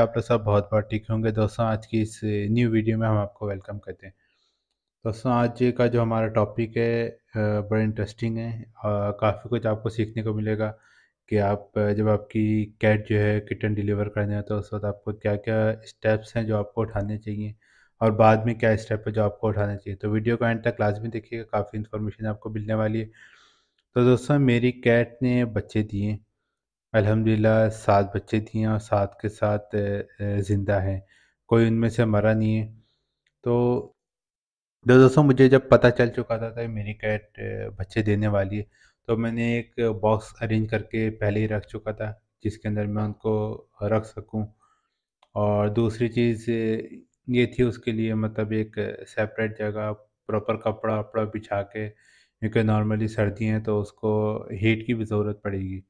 आप लोग सब बहुत बहुत ठीक होंगे दोस्तों आज की इस न्यू वीडियो में हम आपको वेलकम करते हैं दोस्तों आज का जो हमारा टॉपिक है बड़ा इंटरेस्टिंग है और काफ़ी कुछ आपको सीखने को मिलेगा कि आप जब आपकी कैट जो है किटन डिलीवर करने हैं तो उस वक्त आपको क्या क्या स्टेप्स हैं जो आपको उठाने चाहिए और बाद में क्या स्टेप है जो आपको उठाना चाहिए तो वीडियो को एंड तक लाजमी देखिएगा काफ़ी इन्फॉर्मेशन आपको मिलने वाली है तो दोस्तों मेरी कैट ने बच्चे दिए अल्हम्दुलिल्लाह सात बच्चे थी और सात के साथ ज़िंदा हैं कोई उनमें से मरा नहीं है तो, तो दोस्तों मुझे जब पता चल चुका था कि मेरी कैट बच्चे देने वाली है तो मैंने एक बॉक्स अरेंज करके पहले ही रख चुका था जिसके अंदर मैं उनको रख सकूं और दूसरी चीज़ ये थी उसके लिए मतलब एक सेपरेट जगह प्रॉपर कपड़ा वपड़ा बिछा के क्योंकि नॉर्मली सर्दी हैं तो उसको हीट की भी ज़रूरत पड़ेगी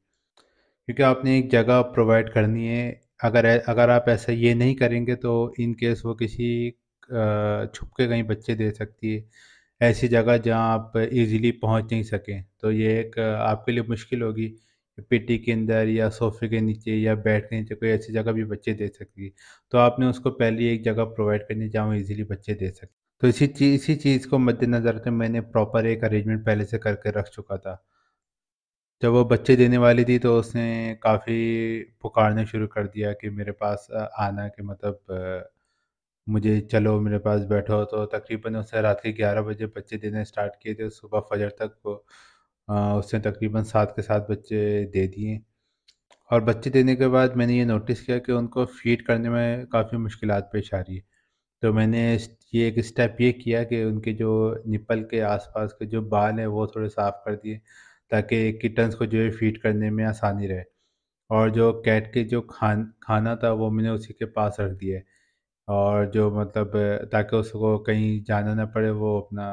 क्योंकि आपने एक जगह प्रोवाइड करनी है अगर अगर आप ऐसा ये नहीं करेंगे तो इन केस वो किसी छुप के कहीं बच्चे दे सकती है ऐसी जगह जहां आप इजीली पहुंच नहीं सकें तो ये एक आपके लिए मुश्किल होगी पेटी के अंदर या सोफे के नीचे या बेड के नीचे कोई ऐसी जगह भी बच्चे दे सकती है तो आपने उसको पहले एक जगह प्रोवाइड करनी है जहाँ वो ईज़िली बच्चे दे सकते तो इसी चीज़ इसी चीज़ को मद्देनज़र रखते मैंने प्रॉपर एक अरेंजमेंट पहले से करके रख चुका था जब वो बच्चे देने वाली थी तो उसने काफ़ी पुकारने शुरू कर दिया कि मेरे पास आना कि मतलब मुझे चलो मेरे पास बैठो तो तकरीबन उसने रात के ग्यारह बजे बच्चे देने स्टार्ट किए थे सुबह फजर तक वो उसने तकरीबन सात के साथ बच्चे दे दिए और बच्चे देने के बाद मैंने ये नोटिस किया कि उनको फीड करने में काफ़ी मुश्किल पेश आ रही है तो मैंने ये एक स्टेप ये किया कि उनके जो निपल के आसपास के जो बाल हैं वो थोड़े साफ़ कर दिए ताकि किटन्स को जो है फीड करने में आसानी रहे और जो कैट के जो खान खाना था वो मैंने उसी के पास रख दिया है और जो मतलब ताकि उसको कहीं जाना ना पड़े वो अपना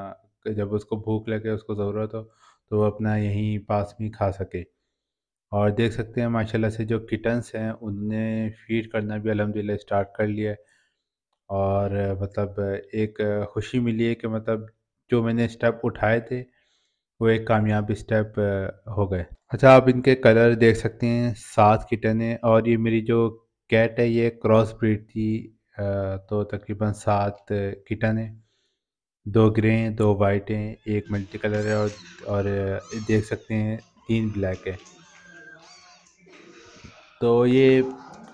जब उसको भूख लगे उसको ज़रूरत हो तो वो अपना यहीं पास में खा सके और देख सकते हैं माशाल्लाह से जो किटन्स हैं उनने फीड करना भी अलहमदिल्ला स्टार्ट कर लिया है और मतलब एक खुशी मिली है कि मतलब जो मैंने स्टेप उठाए थे वो एक कामयाब स्टेप हो गए अच्छा आप इनके कलर देख सकते हैं सात किटन है और ये मेरी जो कैट है ये क्रॉस ब्रीड थी तो तकरीबन सात किटन है दो ग्रे हैं दो वाइट हैं एक मल्टी कलर है और और देख सकते हैं तीन ब्लैक है तो ये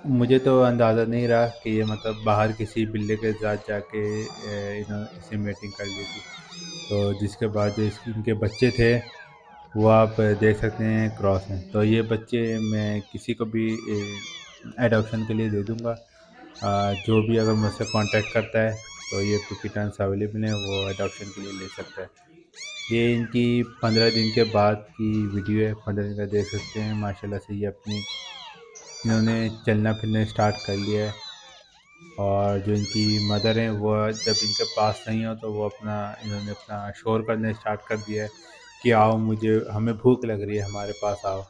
मुझे तो अंदाज़ा नहीं रहा कि ये मतलब बाहर किसी बिल्ले के साथ जाके इन्होंने इसे मेटिंग कर ली थी तो जिसके बाद जो इनके बच्चे थे वो आप देख सकते हैं क्रॉस हैं तो ये बच्चे मैं किसी को भी एडोपशन के लिए दे दूँगा जो भी अगर मुझसे कांटेक्ट करता है तो ये पिकिटन्स अवेलेबल हैं वो एडोपन के लिए ले सकता है ये इनकी पंद्रह दिन के बाद की वीडियो है पंद्रह दिन का देख सकते हैं माशाल्लाह से ये अपनी इन्होंने चलना फिरना स्टार्ट कर लिया है और जो इनकी मदर हैं वो जब इनके पास नहीं हो तो वो अपना इन्होंने अपना शोर करना स्टार्ट कर दिया है कि आओ मुझे हमें भूख लग रही है हमारे पास आओ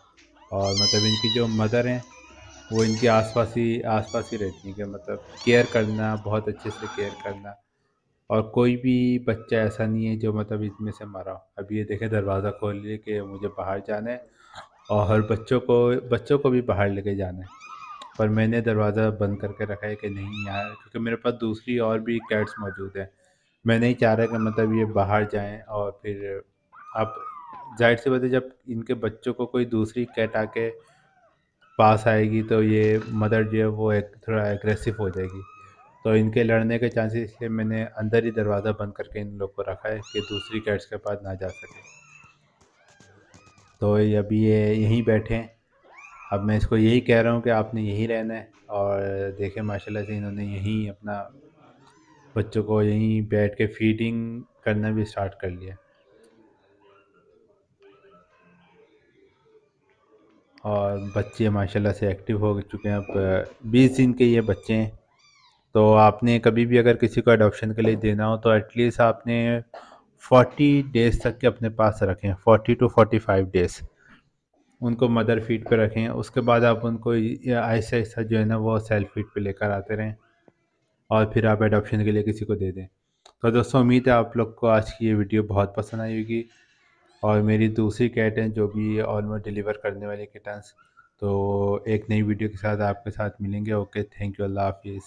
और मतलब इनकी जो मदर हैं वो इनके आसपास ही आसपास ही रहती हैं कि मतलब केयर करना बहुत अच्छे से केयर करना और कोई भी बच्चा ऐसा नहीं है जो मतलब इसमें से मरा हो अब ये देखें दरवाज़ा खोल लिए कि मुझे बाहर जाना है और बच्चों को बच्चों को भी बाहर लेके जाना है पर मैंने दरवाज़ा बंद करके रखा है कि नहीं यार क्योंकि मेरे पास दूसरी और भी कैट्स मौजूद हैं मैं नहीं चाह रहा कि मतलब ये बाहर जाएं और फिर आप जाहिर सी बात है जब इनके बच्चों को कोई दूसरी कैट आके पास आएगी तो ये मदर जो है वो एक थोड़ा एग्रेसिव हो जाएगी तो इनके लड़ने के चांसेस इसलिए मैंने अंदर ही दरवाज़ा बंद करके इन लोग को रखा है कि दूसरी कैट्स के पास ना जा सके तो ये अभी ये यहीं बैठे हैं अब मैं इसको यही कह रहा हूँ कि आपने यहीं रहना है और देखें माशाल्लाह से इन्होंने यहीं अपना बच्चों को यहीं बैठ के फीडिंग करना भी स्टार्ट कर लिया और बच्चे माशाल्लाह से एक्टिव हो चुके हैं अब बीस दिन के ये बच्चे हैं तो आपने कभी भी अगर किसी को अडोप्शन के लिए देना हो तो एटलीस्ट आपने फोर्टी डेज तक के अपने पास रखें forty two forty five days उनको मदर फीड पे रखें उसके बाद आप उनको ऐसा ऐसा जो है ना वो सेल्फ फीड पे लेकर आते रहें और फिर आप एडॉप्शन के लिए किसी को दे दें तो दोस्तों उम्मीद है आप लोग को आज की ये वीडियो बहुत पसंद आई होगी और मेरी दूसरी कैट हैं जो भी ऑलमोस्ट डिलीवर करने वाले किटन्स तो एक नई वीडियो के साथ आपके साथ मिलेंगे ओके थैंक यू अल्लाह हाफिज़